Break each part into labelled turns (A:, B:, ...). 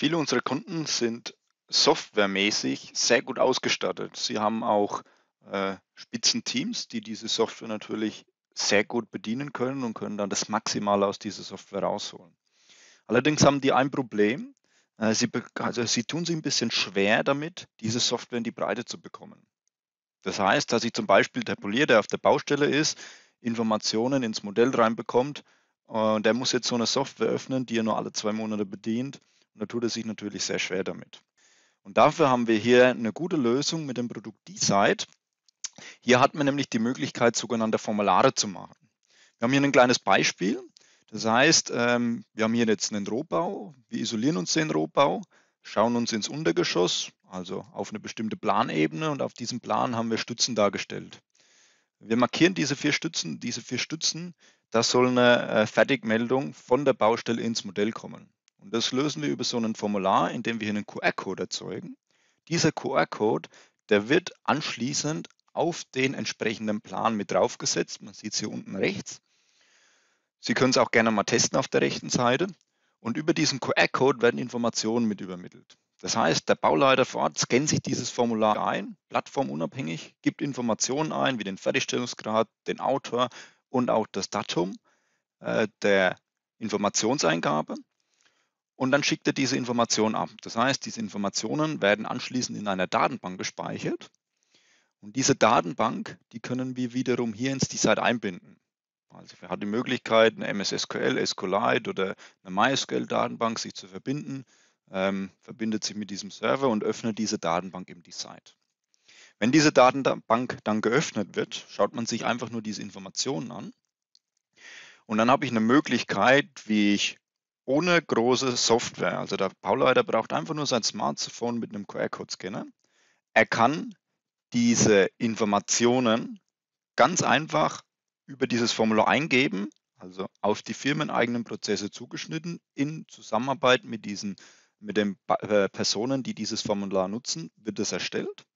A: Viele unserer Kunden sind softwaremäßig sehr gut ausgestattet. Sie haben auch äh, Spitzenteams, die diese Software natürlich sehr gut bedienen können und können dann das Maximale aus dieser Software rausholen. Allerdings haben die ein Problem. Äh, sie, also sie tun sich ein bisschen schwer damit, diese Software in die Breite zu bekommen. Das heißt, dass ich zum Beispiel der Polier, der auf der Baustelle ist, Informationen ins Modell reinbekommt und äh, der muss jetzt so eine Software öffnen, die er nur alle zwei Monate bedient und da tut er sich natürlich sehr schwer damit. Und dafür haben wir hier eine gute Lösung mit dem Produkt D-Site. Hier hat man nämlich die Möglichkeit, sogenannte Formulare zu machen. Wir haben hier ein kleines Beispiel. Das heißt, ähm, wir haben hier jetzt einen Rohbau. Wir isolieren uns den Rohbau, schauen uns ins Untergeschoss, also auf eine bestimmte Planebene und auf diesem Plan haben wir Stützen dargestellt. Wir markieren diese vier Stützen. Diese vier Stützen, das soll eine äh, Fertigmeldung von der Baustelle ins Modell kommen. Und das lösen wir über so ein Formular, indem wir hier einen QR-Code erzeugen. Dieser QR-Code, der wird anschließend auf den entsprechenden Plan mit draufgesetzt. Man sieht es hier unten rechts. Sie können es auch gerne mal testen auf der rechten Seite. Und über diesen QR-Code werden Informationen mit übermittelt. Das heißt, der Bauleiter vor Ort scannt sich dieses Formular ein, plattformunabhängig, gibt Informationen ein, wie den Fertigstellungsgrad, den Autor und auch das Datum äh, der Informationseingabe und dann schickt er diese Information ab. Das heißt, diese Informationen werden anschließend in einer Datenbank gespeichert und diese Datenbank, die können wir wiederum hier ins Design einbinden. Also wir hat die Möglichkeit, eine MS SQL, SQLite oder eine MySQL-Datenbank sich zu verbinden, ähm, verbindet sich mit diesem Server und öffnet diese Datenbank im Design. Wenn diese Datenbank dann geöffnet wird, schaut man sich einfach nur diese Informationen an. Und dann habe ich eine Möglichkeit, wie ich ohne große Software. Also der Bauleiter braucht einfach nur sein Smartphone mit einem QR-Code-Scanner. Er kann diese Informationen ganz einfach über dieses Formular eingeben, also auf die firmeneigenen Prozesse zugeschnitten, in Zusammenarbeit mit diesen mit den äh, Personen, die dieses Formular nutzen, wird es erstellt.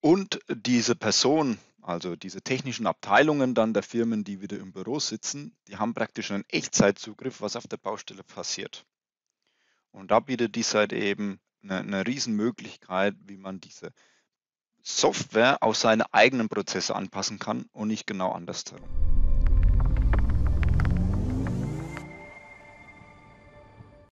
A: Und diese Person, also diese technischen Abteilungen dann der Firmen, die wieder im Büro sitzen, die haben praktisch einen Echtzeitzugriff, was auf der Baustelle passiert. Und da bietet die Seite eben eine, eine Riesenmöglichkeit, wie man diese Software auf seine eigenen Prozesse anpassen kann und nicht genau andersherum.